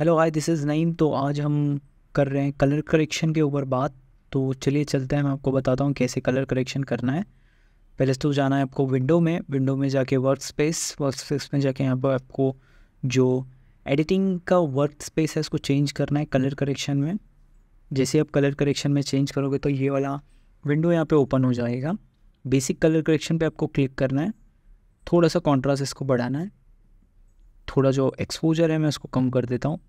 hello I this is Naeem तो आज हम कर रहे हैं कलर करेक्शन के ऊपर बात तो चलिए चलते हैं मैं आपको बताता हूँ कैसे कलर करेक्शन करना है पहले तो जाना है आपको विंडो में विंडो में जाके वर्क स्पेस वर्क स्पेस में जाके यहाँ पर आपको जो एडिटिंग का वर्क स्पेस है उसको चेंज करना है कलर करेक्शन में जैसे आप कलर करेक्शन में चेंज करोगे तो ये वाला विंडो यहाँ पर ओपन हो जाएगा बेसिक कलर करेक्शन पर आपको क्लिक करना है थोड़ा सा कॉन्ट्रास्ट इसको बढ़ाना है थोड़ा जो एक्सपोजर है मैं उसको कम कर देता हूँ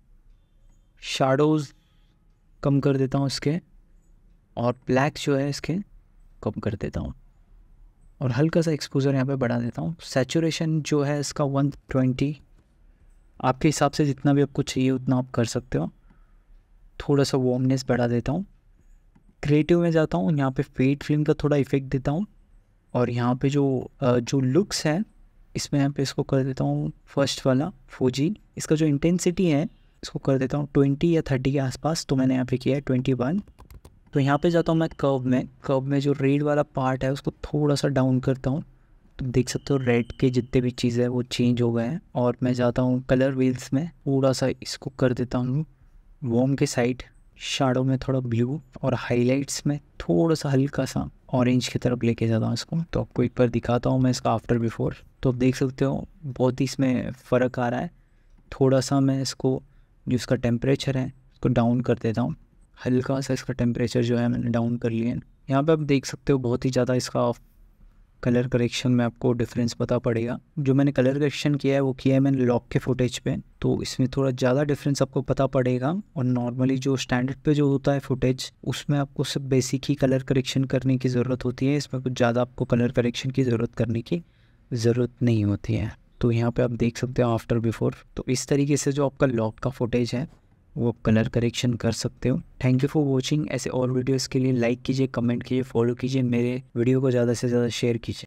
शाडोज़ कम कर देता हूँ इसके और ब्लैक जो है इसके कम कर देता हूँ और हल्का सा एक्सपोजर यहाँ पे बढ़ा देता हूँ सेचुरेशन जो है इसका 120 आपके हिसाब से जितना भी आपको चाहिए उतना आप कर सकते हो थोड़ा सा वार्मनेस बढ़ा देता हूँ क्रिएटिव में जाता हूँ यहाँ पे फेड फिल्म का थोड़ा इफेक्ट देता हूँ और यहाँ पे जो जो लुक्स है इसमें यहाँ पे इसको कर देता हूँ फर्स्ट वाला फोजी इसका जो इंटेंसिटी है इसको कर देता हूँ ट्वेंटी या थर्टी के आसपास तो मैंने यहाँ पे किया है ट्वेंटी वन तो यहाँ पे जाता हूँ मैं कर्व में कर्व में जो रेड वाला पार्ट है उसको थोड़ा सा डाउन करता हूँ तो देख सकते हो रेड के जितने भी चीज़ है वो चेंज हो गए हैं और मैं जाता हूँ कलर व्हील्स में थोड़ा सा इसको कर देता हूँ वॉम के साइड शाडो में थोड़ा ब्लू और हाईलाइट्स में थोड़ा सा हल्का सा ऑरेंज की तरफ लेके जाता हूँ इसको तो आपको एक बार दिखाता हूँ मैं इसका आफ्टर बिफोर तो आप देख सकते हो बहुत ही इसमें फ़र्क आ रहा है थोड़ा सा मैं इसको जो इसका टेम्परेचर है इसको डाउन कर देता हूँ हल्का सा इसका टेम्परेचर जो है मैंने डाउन कर लिया है यहाँ पर आप देख सकते हो बहुत ही ज़्यादा इसका कलर करेक्शन में आपको डिफरेंस पता पड़ेगा जो मैंने कलर करेक्शन किया है वो किया है मैंने लॉक के फुटेज पे तो इसमें थोड़ा ज़्यादा डिफरेंस आपको पता पड़ेगा और नॉर्मली जो स्टैंडर्ड पे जो होता है फुटेज उसमें आपको सिर्फ बेसिक ही कलर करेक्शन करने की ज़रूरत होती है इसमें कुछ ज़्यादा आपको कलर करेक्शन की ज़रूरत करने की ज़रूरत नहीं होती है तो यहाँ पे आप देख सकते हो आफ्टर बिफोर तो इस तरीके से जो आपका लॉक का फुटेज है वो कलर करेक्शन कर सकते हो थैंक यू फॉर वॉचिंग ऐसे और वीडियोज़ के लिए लाइक कीजिए कमेंट कीजिए फॉलो कीजिए मेरे वीडियो को ज़्यादा से ज़्यादा शेयर कीजिए